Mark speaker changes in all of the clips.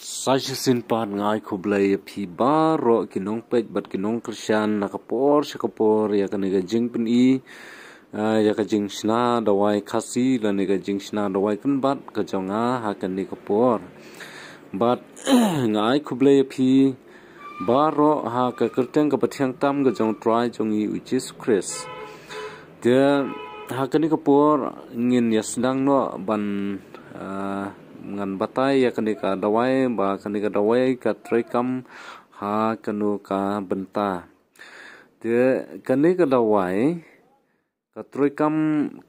Speaker 1: Saja sin pan ngai ko blai pi baro ki nong pet bat ki nong krishan na kapor sha kapor ya kan ga jing pin i ya ka jing shna da wai khasi la ne ga jing shna da wai kan bat ka jong a ha kan ni kapor bat ngai ko blai pi baro ha ka kirtan ka pathyang tam ga jong try jong i which is chris the ha kan ni kapor ngin yasdang no ban uh, ngan batai ya kani ka dawai ba kani ka dawai ka trekam ha kanu ka benta de kani ka dawai ka trekam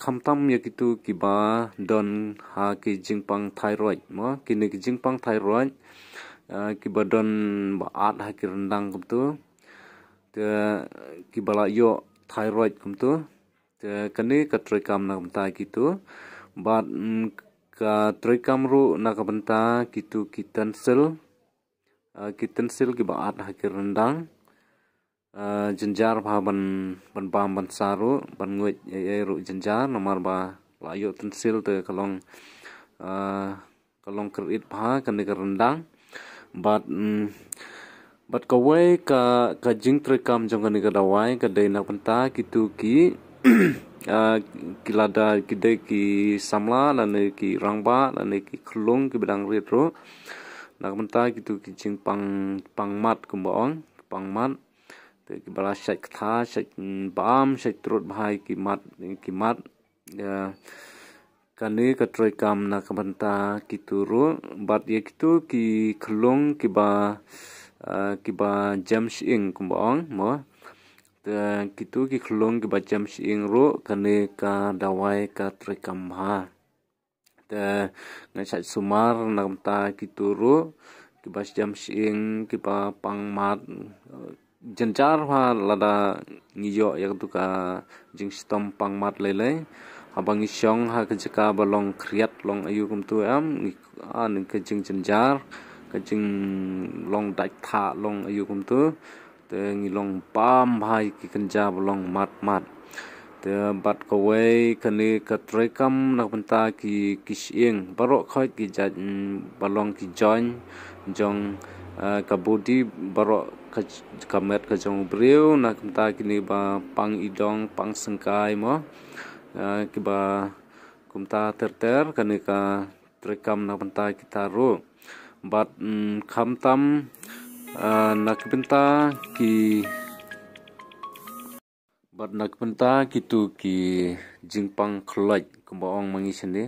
Speaker 1: khamtam ya kitu ki ba don ha ki jingpang thyroid ma kini ki jingpang thyroid ya, ki ba don ba at ha ki rendang kum tu de ki bala yo thyroid kum tu de kani ka trekam na kum ta kitu ba ka troi kamru na ka benta kitu kitansel kitansel ki baat ha ki rendang jenjar ba ban ban pam ban saru ban ngoj e ru jenjar nomor ba layo tensil te kalong kalong kerit ba kan ka rendang bat bat ka wei ka ka jing troi kam jong ka ni ka dawai ka dei na benta kitu ki uh, kita ada kita ki samla dan ki rangba dan ki kelung ki bedang retro nak menta kita kicing pang pang mat kumbang pang mat ki bala syek tha syek bam syek trut bhai ki mat ki mat ya kane ka troi kam nak menta kita ru bat ye kita ki kelung ki ba uh, ki ba jam sing kumbang mo kitu ki khlong ki bacham shi ing ro kane ka dawai ka trikam ha ta nga chat sumar nam ta kitu ro ki bacham shi ing ki pa pang mat jencar ha lada ngiyo yak tu ka jing stom pang mat le le abang isyong ha ke jeka balong kriat long ayu kum tu am an ke jing jencar ke jing long dak tha long ayu kum tu tengilong pam hai ki kanja bolong mat mat te bat ko we kane ka trekam na penta ki kisieng baro khoi ki jaj balong ki join jong ka body baro ka kamet ka jong breu na penta ki ni ba pang idong pang sengkai mo ki ba kumta terter kane ka trekam na penta ki taro bat kham tam nagpunta ki bat nagpunta kitu ki jingpang kloj kumbaong mangi sini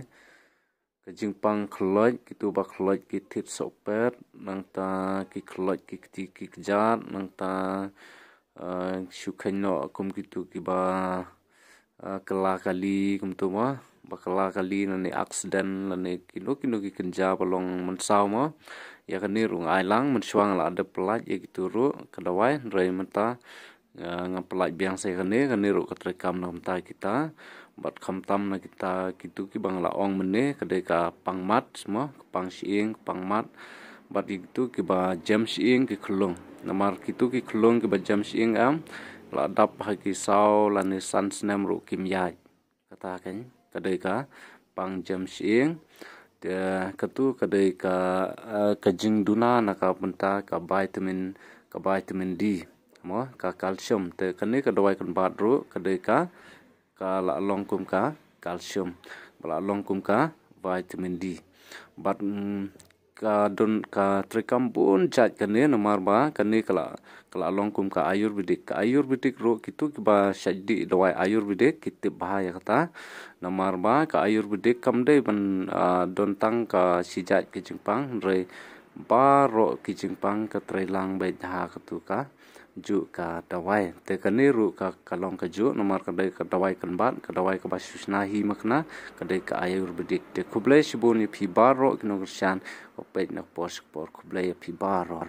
Speaker 1: ke jingpang kloj kitu ba kloj ki tip sopet nang ta ki kloj ki ki ki jat nang ta eh, sukhen no kum kitu ki ba eh, kelakali kum tu mah bakala kali na ni accident la ni kilo kilo ki kenja balong mensau ma ya kan ni rung ailang mensuang la ada pelat ya gitu ru kedawai rai menta ya, ngapelat biang saya kan ni kan ni ru katrekam na menta kita bat kam tam na kita gitu ki bang la ong mene kade ka pang mat semua ke pang siing ke pang mat bat gitu ya ki ba jam siing ki kelong na mar gitu ki kelong ki ba jam siing am la dap ha ki sau la ni san snem ru kim yai kata kan ni kadai ka pang jam sing te katu kadai ka eh, ka jing duna na ka punta ka vitamin ka vitamin D mo ka calcium te kane ka dawai kan badru kadai ka ka la longkum ka calcium bala longkum ka vitamin D but mm, ka don ka trikam pun chat kene nomor ba kene kala kala long kum ka ayur bidik ka ayur bidik ro kitu ki ba shaddi dawai ayur bidik kitu bahaya kata nomor ba ka ayur bidik kam de ban don tang ka si jat ke jingpang re ba ro ki jingpang ka trailang bai dha ka tu ka ju ka dawai te kane ru ka kalong ka ju nomar kadai ka dawai kan ban ka dawai ka basus na hi makna kadai ka ayu ru bidik te kublai shibuni pi baro kinogshan opet na posh por kublai pi baro